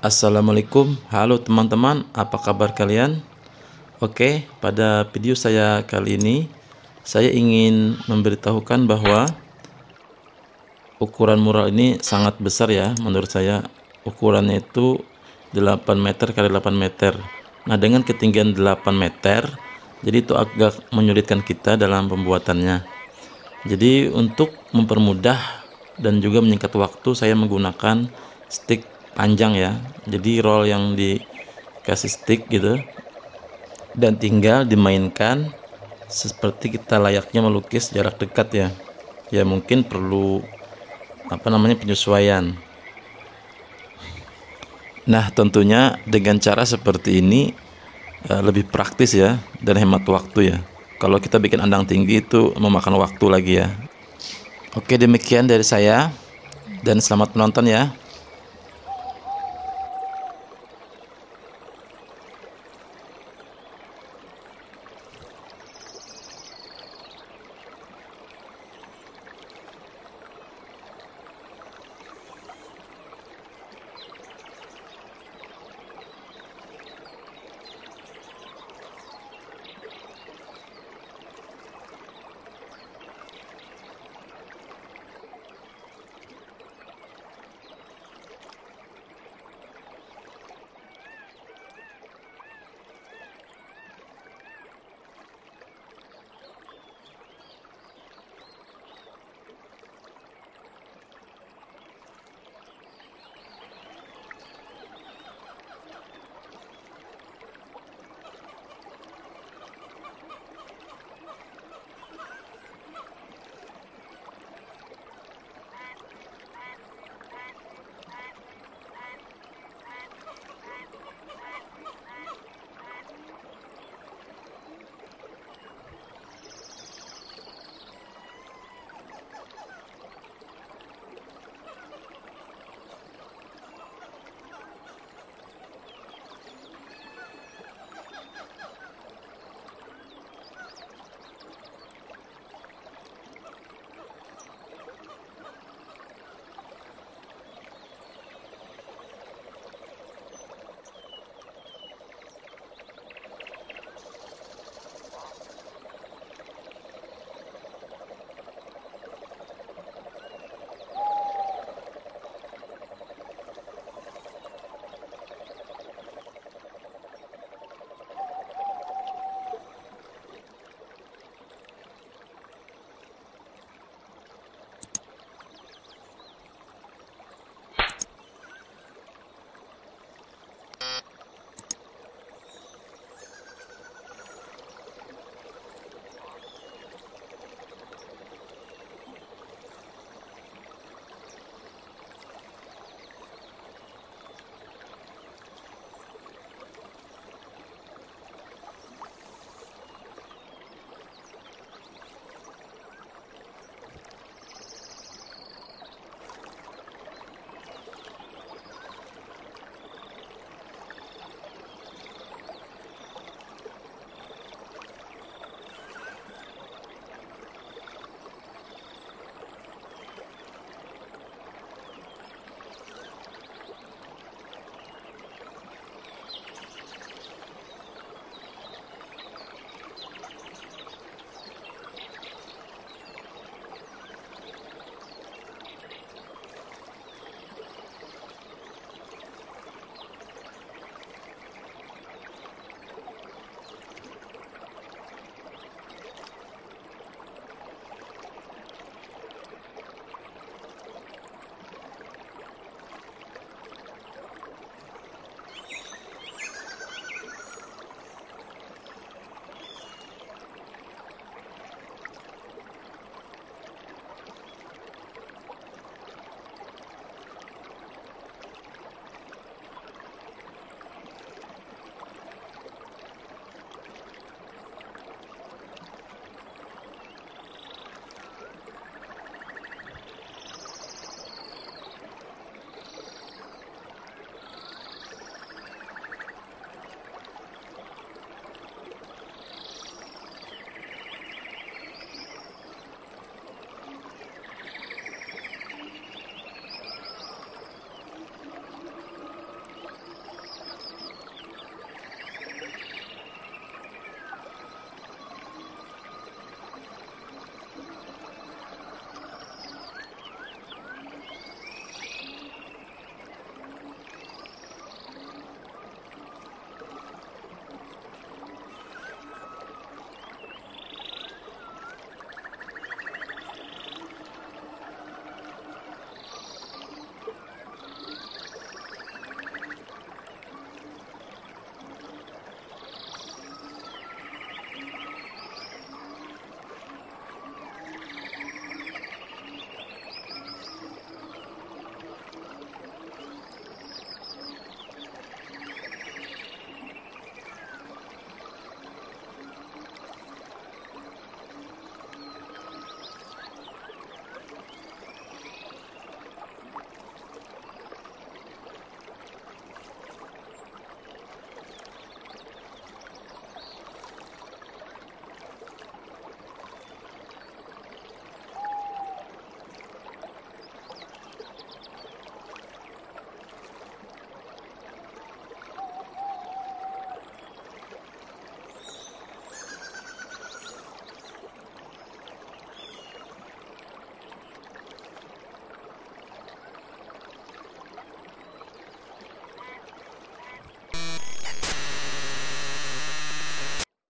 Assalamualaikum, halo teman-teman, apa kabar kalian? Oke, pada video saya kali ini, saya ingin memberitahukan bahwa ukuran mural ini sangat besar ya, menurut saya ukurannya itu 8 meter kali 8 meter. Nah, dengan ketinggian 8 meter, jadi itu agak menyulitkan kita dalam pembuatannya. Jadi untuk mempermudah dan juga menyingkat waktu, saya menggunakan stick panjang ya jadi roll yang dikasih stick gitu dan tinggal dimainkan seperti kita layaknya melukis jarak dekat ya ya mungkin perlu apa namanya penyesuaian nah tentunya dengan cara seperti ini eh, lebih praktis ya dan hemat waktu ya kalau kita bikin andang tinggi itu memakan waktu lagi ya oke demikian dari saya dan selamat menonton ya